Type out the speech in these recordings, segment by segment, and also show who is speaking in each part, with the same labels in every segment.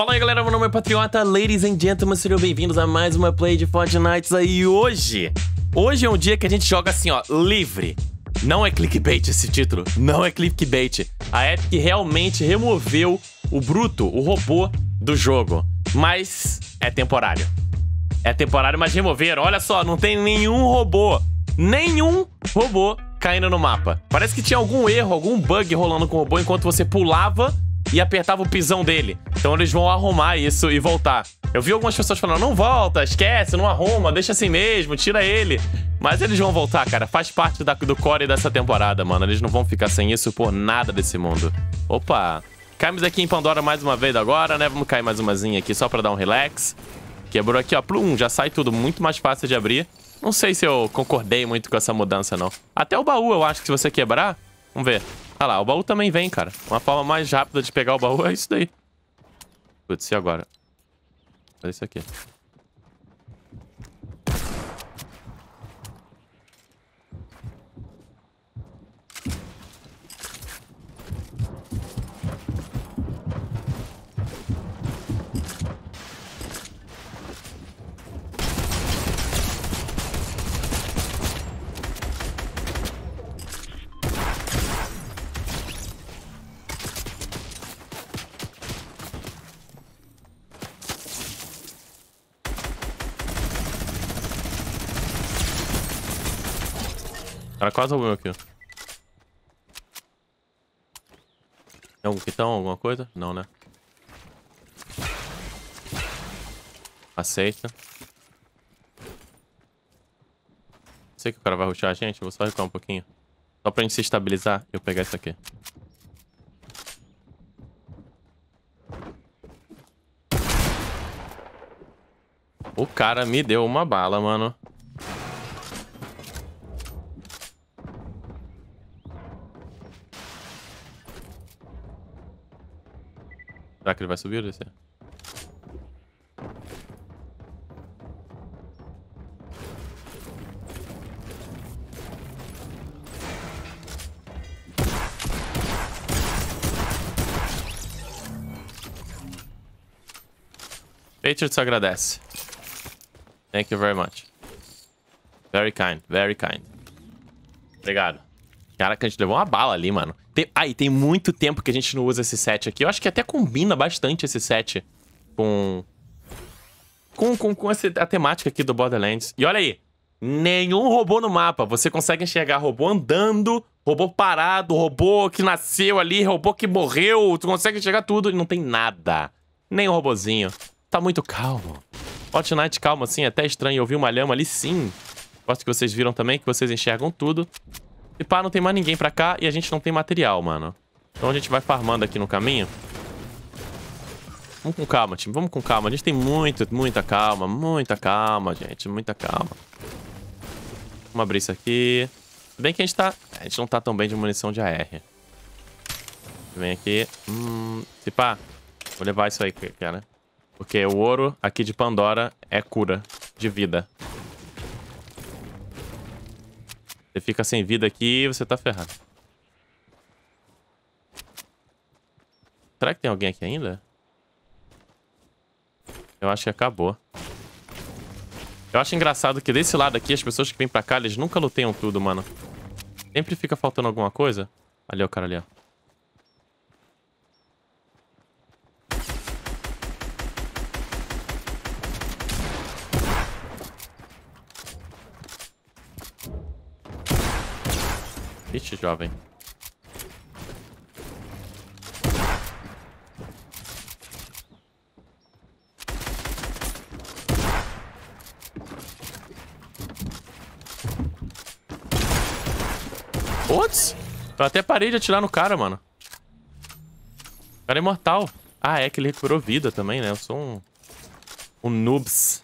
Speaker 1: Fala aí galera, meu nome é Patriota, ladies and gentlemen, sejam bem-vindos a mais uma play de Fortnite aí hoje. Hoje é um dia que a gente joga assim, ó, livre. Não é clickbait esse título, não é clickbait. A Epic realmente removeu o Bruto, o robô, do jogo. Mas é temporário. É temporário, mas removeram. Olha só, não tem nenhum robô. Nenhum robô caindo no mapa. Parece que tinha algum erro, algum bug rolando com o robô enquanto você pulava e apertava o pisão dele. Então eles vão arrumar isso e voltar. Eu vi algumas pessoas falando, não volta, esquece, não arruma, deixa assim mesmo, tira ele. Mas eles vão voltar, cara. Faz parte da, do core dessa temporada, mano. Eles não vão ficar sem isso por nada desse mundo. Opa. Caímos aqui em Pandora mais uma vez agora, né? Vamos cair mais umazinha aqui só pra dar um relax. Quebrou aqui, ó. Plum, já sai tudo. Muito mais fácil de abrir. Não sei se eu concordei muito com essa mudança, não. Até o baú, eu acho que se você quebrar... Vamos ver. Ah lá, o baú também vem, cara. Uma forma mais rápida de pegar o baú é isso daí. Putz, e agora? Olha isso aqui. cara quase roubou meu kill. Tem algum quitão, alguma coisa? Não, né? Aceita. Sei que o cara vai rushar a gente, vou só recuar um pouquinho. Só pra gente se estabilizar e eu pegar isso aqui. O cara me deu uma bala, mano. Será que ele vai subir ou descer? Patriots agradece. Thank you very much. Very kind, very kind. Obrigado. Cara que a gente levou uma bala ali, mano. Aí, ah, tem muito tempo que a gente não usa esse set aqui. Eu acho que até combina bastante esse set com... Com, com, com essa, a temática aqui do Borderlands. E olha aí, nenhum robô no mapa. Você consegue enxergar robô andando, robô parado, robô que nasceu ali, robô que morreu. Tu consegue enxergar tudo e não tem nada. Nem um robozinho. Tá muito calmo. Fortnite calmo, assim, é até estranho. Eu vi uma lhama ali, sim. Gosto que vocês viram também, que vocês enxergam tudo. E pá, não tem mais ninguém pra cá e a gente não tem material, mano. Então a gente vai farmando aqui no caminho. Vamos com calma, time. Vamos com calma. A gente tem muito, muita calma. Muita calma, gente. Muita calma. Vamos abrir isso aqui. Se bem que a gente tá... A gente não tá tão bem de munição de AR. Vem aqui. Hum... Se pá, vou levar isso aí, cara. Né? Porque o ouro aqui de Pandora é cura de vida. Você fica sem vida aqui e você tá ferrado. Será que tem alguém aqui ainda? Eu acho que acabou. Eu acho engraçado que desse lado aqui, as pessoas que vêm pra cá, eles nunca luteiam tudo, mano. Sempre fica faltando alguma coisa. Ali, o cara ali, ó. Vixe, jovem. Putz! Eu até parei de atirar no cara, mano. O cara é imortal. Ah, é que ele recuperou vida também, né? Eu sou um... Um noobs.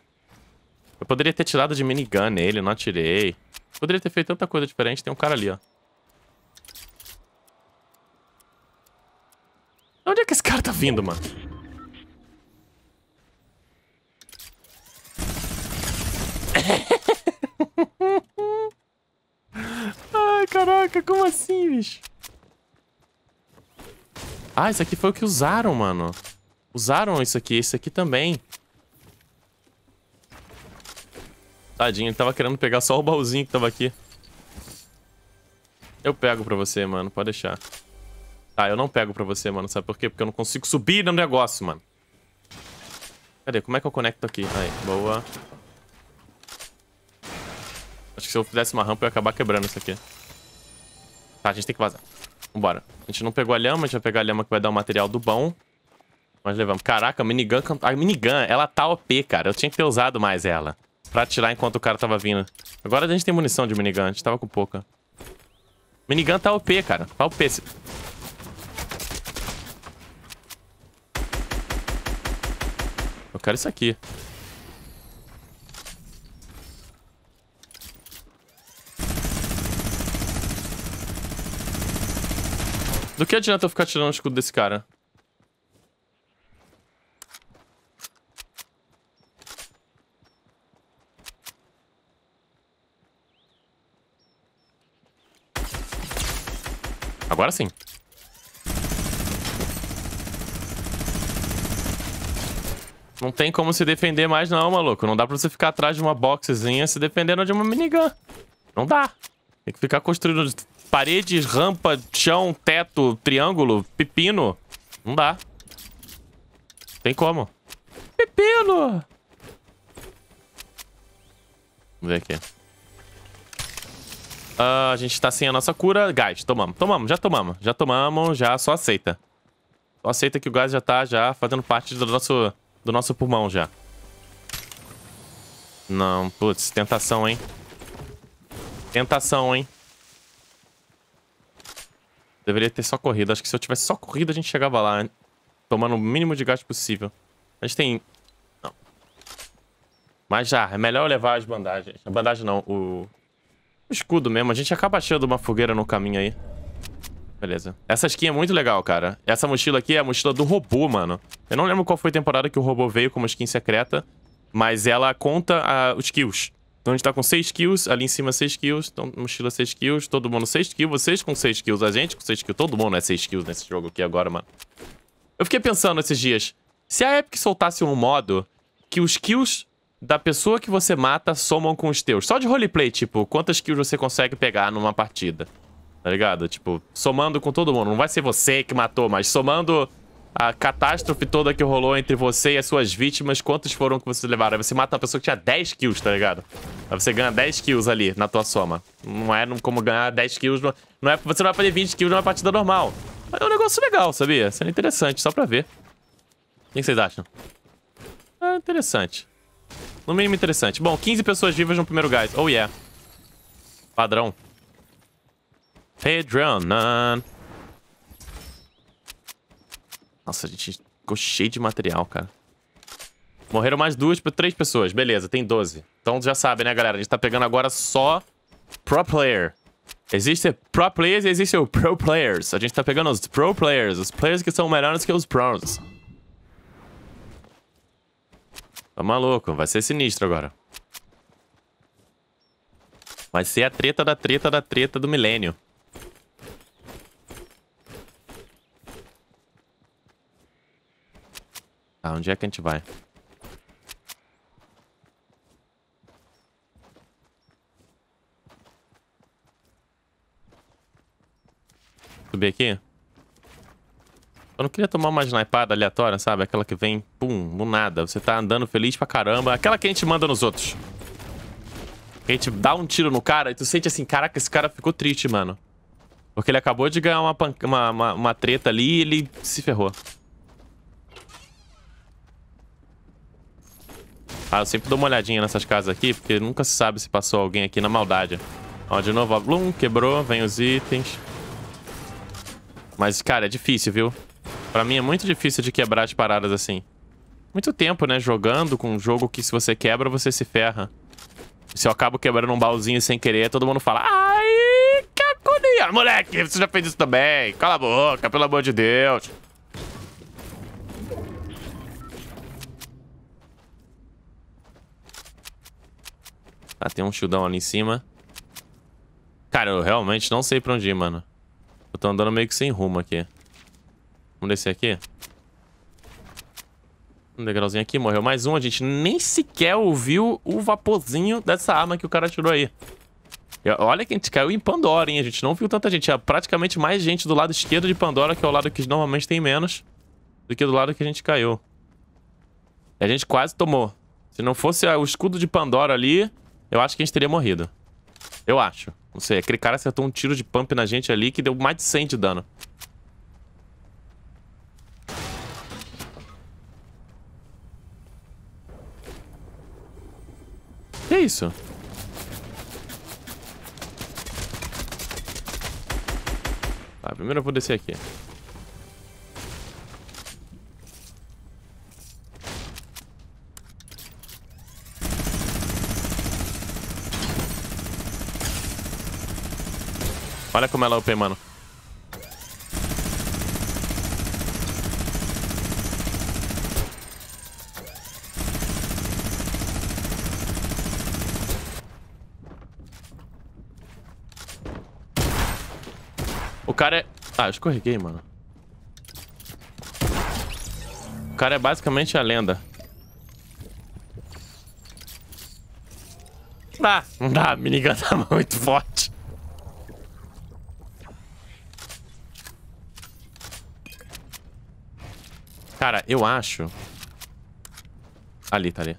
Speaker 1: Eu poderia ter tirado de minigun nele, não atirei. Poderia ter feito tanta coisa diferente. Tem um cara ali, ó. Onde é que esse cara tá vindo, mano? Ai, caraca, como assim, bicho? Ah, isso aqui foi o que usaram, mano. Usaram isso aqui, isso aqui também. Tadinho, ele tava querendo pegar só o baúzinho que tava aqui. Eu pego pra você, mano, pode deixar. Tá, eu não pego pra você, mano. Sabe por quê? Porque eu não consigo subir no negócio, mano. Cadê? Como é que eu conecto aqui? Aí, boa. Acho que se eu fizesse uma rampa, eu ia acabar quebrando isso aqui. Tá, a gente tem que vazar. Vambora. A gente não pegou a lhama, a gente vai pegar a lhama que vai dar o material do bom. mas levamos. Caraca, a minigun... A minigun, ela tá OP, cara. Eu tinha que ter usado mais ela. Pra atirar enquanto o cara tava vindo. Agora a gente tem munição de minigun. A gente tava com pouca. Minigun tá OP, cara. Tá OP. quero isso aqui. Do que adianta eu ficar tirando o escudo desse cara? Agora sim. Não tem como se defender mais não, maluco. Não dá pra você ficar atrás de uma boxezinha se defendendo de uma minigun. Não dá. Tem que ficar construindo paredes, rampa, chão, teto, triângulo, pepino. Não dá. Tem como. Pepino! Vamos ver aqui. Uh, a gente tá sem a nossa cura. Gás, tomamos. Tomamos, já tomamos. Já tomamos, já só aceita. Só aceita que o gás já tá já fazendo parte do nosso do nosso pulmão já. Não, putz, tentação, hein? Tentação, hein? Deveria ter só corrida. Acho que se eu tivesse só corrida, a gente chegava lá, hein? tomando o mínimo de gasto possível. A gente tem... Não. Mas já, é melhor levar as bandagens. A bandagem não, o... o escudo mesmo. A gente acaba achando uma fogueira no caminho aí. Beleza. Essa skin é muito legal, cara. Essa mochila aqui é a mochila do robô, mano. Eu não lembro qual foi a temporada que o robô veio como skin secreta, mas ela conta ah, os kills. Então a gente tá com 6 kills, ali em cima 6 kills, então mochila 6 kills, todo mundo 6 kills, vocês com 6 kills, a gente com 6 kills, todo mundo é 6 kills nesse jogo aqui agora, mano. Eu fiquei pensando esses dias, se a Epic soltasse um modo que os kills da pessoa que você mata somam com os teus, só de roleplay, tipo, quantas kills você consegue pegar numa partida. Tá ligado? Tipo, somando com todo mundo. Não vai ser você que matou, mas somando a catástrofe toda que rolou entre você e as suas vítimas, quantos foram que vocês levaram? Aí você mata uma pessoa que tinha 10 kills, tá ligado? Aí você ganha 10 kills ali na tua soma. Não é como ganhar 10 kills. É, não é, você não vai fazer 20 kills numa partida normal. Mas é um negócio legal, sabia? Seria é interessante, só pra ver. O que vocês acham? Ah, interessante. No mínimo interessante. Bom, 15 pessoas vivas no primeiro gás. Oh, yeah. Padrão. Pedronan. Nossa, a gente ficou cheio de material, cara. Morreram mais duas, três pessoas. Beleza, tem 12. Então já sabe, né, galera? A gente tá pegando agora só pro player. Existe pro players e existe o pro players. A gente tá pegando os pro players, os players que são melhores que os pros. Tá maluco, vai ser sinistro agora. Vai ser a treta da treta da treta do milênio. Tá, onde é que a gente vai? Subir aqui? Eu não queria tomar uma snipada aleatória, sabe? Aquela que vem, pum, do nada. Você tá andando feliz pra caramba. Aquela que a gente manda nos outros. a gente dá um tiro no cara e tu sente assim, caraca, esse cara ficou triste, mano. Porque ele acabou de ganhar uma, uma, uma, uma treta ali e ele se ferrou. Ah, eu sempre dou uma olhadinha nessas casas aqui, porque nunca se sabe se passou alguém aqui na maldade. Ó, de novo, ó, Bloom, quebrou, vem os itens. Mas, cara, é difícil, viu? Pra mim é muito difícil de quebrar as paradas assim. Muito tempo, né, jogando com um jogo que se você quebra, você se ferra. Se eu acabo quebrando um baúzinho sem querer, todo mundo fala... Ai, caconia, Moleque, você já fez isso também! Cala a boca, pelo amor de Deus! Ah, tem um shieldão ali em cima. Cara, eu realmente não sei pra onde ir, mano. Eu tô andando meio que sem rumo aqui. Vamos descer aqui. Um degrauzinho aqui, morreu mais um. A gente nem sequer ouviu o vaporzinho dessa arma que o cara tirou aí. E olha que a gente caiu em Pandora, hein? A gente não viu tanta gente. Tinha praticamente mais gente do lado esquerdo de Pandora, que é o lado que normalmente tem menos, do que do lado que a gente caiu. E a gente quase tomou. Se não fosse ah, o escudo de Pandora ali, eu acho que a gente teria morrido. Eu acho. Não sei, aquele cara acertou um tiro de pump na gente ali que deu mais de 100 de dano. Que isso? Tá, primeiro eu vou descer aqui. Olha como ela é OP, mano. O cara é... Ah, eu escorreguei, mano. O cara é basicamente a lenda. Não dá, não dá. A minigun tá muito forte. Cara, eu acho... Ali, tá ali.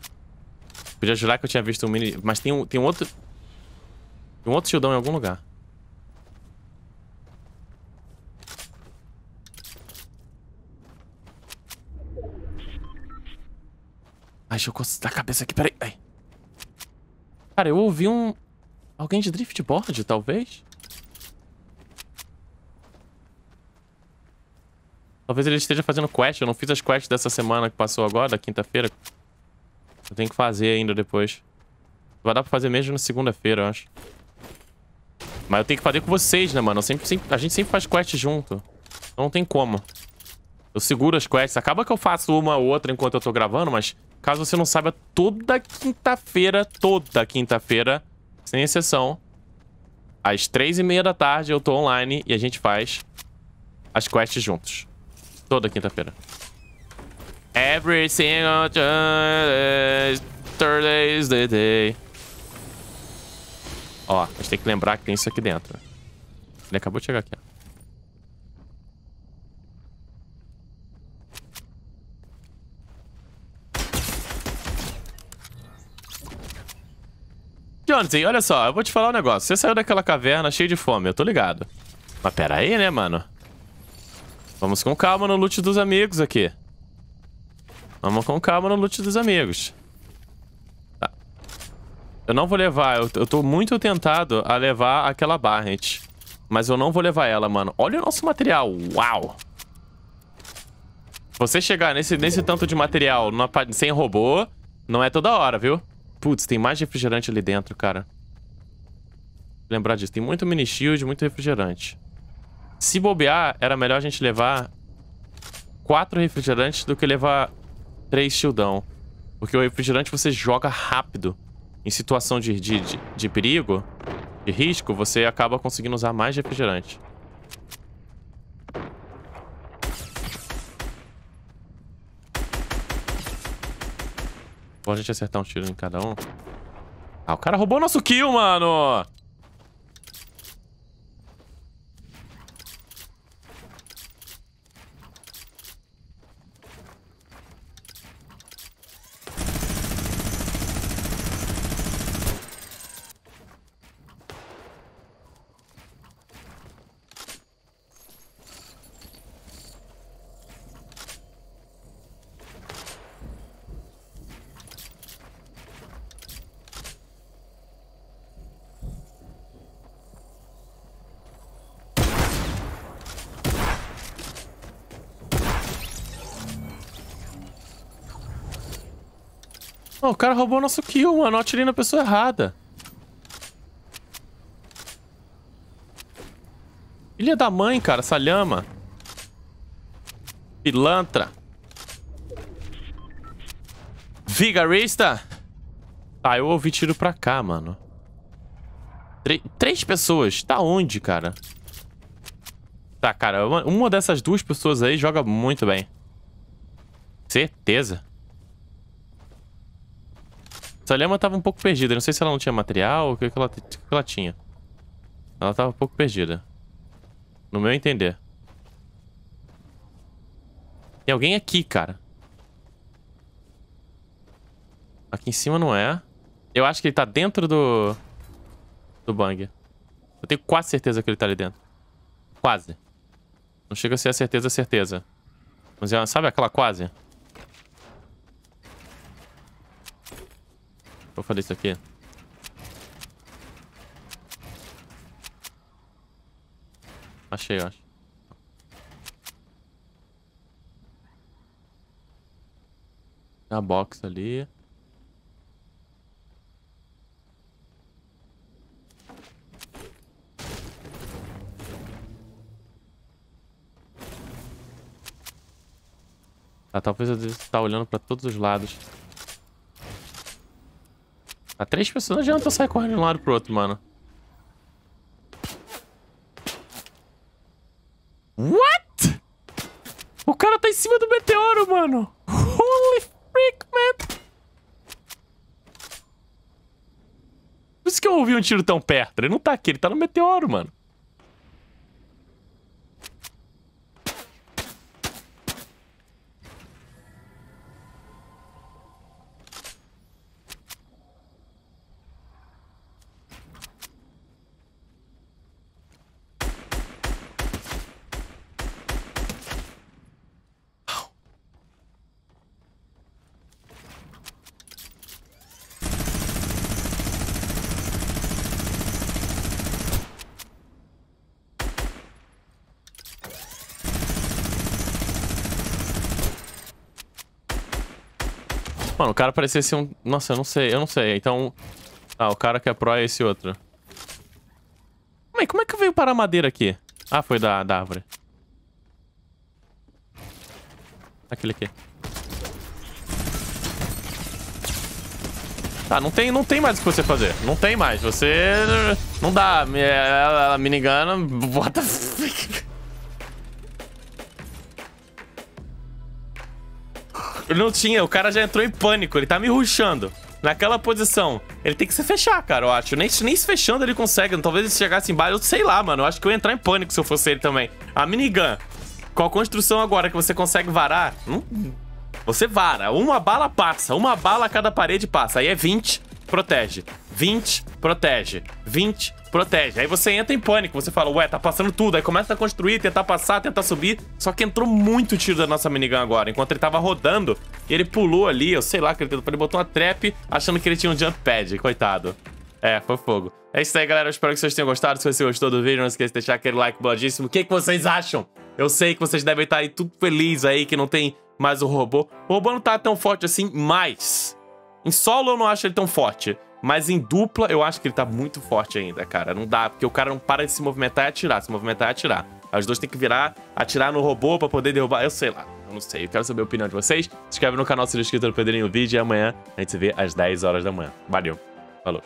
Speaker 1: Podia jurar que eu tinha visto um mini... Mas tem um, tem um outro... Tem um outro shieldão em algum lugar. Ai, deixa eu coçar a cabeça aqui, peraí. Ai. Cara, eu ouvi um... Alguém de driftboard, talvez? Talvez ele esteja fazendo quest. Eu não fiz as quests dessa semana que passou agora, da quinta-feira. Eu tenho que fazer ainda depois. Vai dar pra fazer mesmo na segunda-feira, eu acho. Mas eu tenho que fazer com vocês, né, mano? Sempre, sempre, a gente sempre faz quest junto. Então não tem como. Eu seguro as quests. Acaba que eu faço uma ou outra enquanto eu tô gravando, mas... Caso você não saiba, toda quinta-feira, toda quinta-feira, sem exceção, às três e meia da tarde eu tô online e a gente faz as quests juntos. Toda quinta-feira. Every single Thursday is the day. Ó, a gente tem que lembrar que tem isso aqui dentro. Ele acabou de chegar aqui, ó. Johnson, olha só, eu vou te falar um negócio. Você saiu daquela caverna cheio de fome, eu tô ligado. Mas pera aí, né, mano? Vamos com calma no loot dos amigos aqui. Vamos com calma no loot dos amigos. Tá. Eu não vou levar. Eu, eu tô muito tentado a levar aquela barret. Mas eu não vou levar ela, mano. Olha o nosso material. Uau! Você chegar nesse, nesse tanto de material numa, sem robô, não é toda hora, viu? Putz, tem mais refrigerante ali dentro, cara. Lembrar disso. Tem muito mini shield, muito refrigerante. Se bobear, era melhor a gente levar quatro refrigerantes do que levar três shieldão. Porque o refrigerante você joga rápido. Em situação de, de, de perigo, de risco, você acaba conseguindo usar mais refrigerante. Bom a gente acertar um tiro em cada um. Ah, o cara roubou nosso kill, mano! Oh, o cara roubou nosso kill, mano. Eu atirei na pessoa errada. Filha da mãe, cara. Salhama. Pilantra. Vigarista. Tá, eu ouvi tiro pra cá, mano. três pessoas. Tá onde, cara? Tá, cara. Uma, uma dessas duas pessoas aí joga muito bem. Certeza. Essa lhama tava um pouco perdida. Não sei se ela não tinha material ou o que, que, ela, que ela tinha. Ela tava um pouco perdida. No meu entender. Tem alguém aqui, cara. Aqui em cima não é. Eu acho que ele tá dentro do... Do bang. Eu tenho quase certeza que ele tá ali dentro. Quase. Não chega a ser a certeza, a certeza. Mas é, sabe aquela quase? Quase. Vou fazer isso aqui. Achei, eu acho. Tem a box ali. Ah, talvez eu está olhando para todos os lados. A três pessoas, não adianta sair correndo de um lado pro outro, mano. What? O cara tá em cima do meteoro, mano. Holy freak, man. Por isso que eu ouvi um tiro tão perto. Ele não tá aqui, ele tá no meteoro, mano. Mano, o cara parecia ser um... Nossa, eu não sei, eu não sei. Então... Ah, o cara que é pro é esse outro. Mãe, como é que veio parar a madeira aqui? Ah, foi da, da árvore. Aquele aqui. Tá, não tem, não tem mais o que você fazer. Não tem mais. Você... Eh, não dá. Ela, é, ela me engana. What the fuck? Não tinha, o cara já entrou em pânico, ele tá me ruxando. Naquela posição, ele tem que se fechar, cara, eu acho. Nem, nem se fechando ele consegue, talvez ele chegasse embaixo, eu sei lá, mano. Eu acho que eu ia entrar em pânico se eu fosse ele também. A minigun, com a construção agora que você consegue varar, hum, você vara. Uma bala passa, uma bala a cada parede passa, aí é 20, protege. 20, protege, 20, protege. Aí você entra em pânico, você fala, ué, tá passando tudo. Aí começa a construir, tentar passar, tentar subir. Só que entrou muito tiro da nossa minigun agora. Enquanto ele tava rodando, ele pulou ali, eu sei lá que ele tentou. Ele botou uma trap, achando que ele tinha um jump pad, coitado. É, foi fogo. É isso aí, galera. Eu espero que vocês tenham gostado. Se você gostou do vídeo, não esqueça de deixar aquele like boladíssimo. O que, que vocês acham? Eu sei que vocês devem estar aí tudo feliz aí, que não tem mais o robô. O robô não tá tão forte assim, mas... Em solo eu não acho ele tão forte. Mas em dupla, eu acho que ele tá muito forte ainda, cara. Não dá, porque o cara não para de se movimentar e atirar, se movimentar e atirar. As duas têm que virar, atirar no robô pra poder derrubar. Eu sei lá, eu não sei. Eu quero saber a opinião de vocês. Se inscreve no canal se não é inscrito perderem o Vídeo. E amanhã a gente se vê às 10 horas da manhã. Valeu, falou.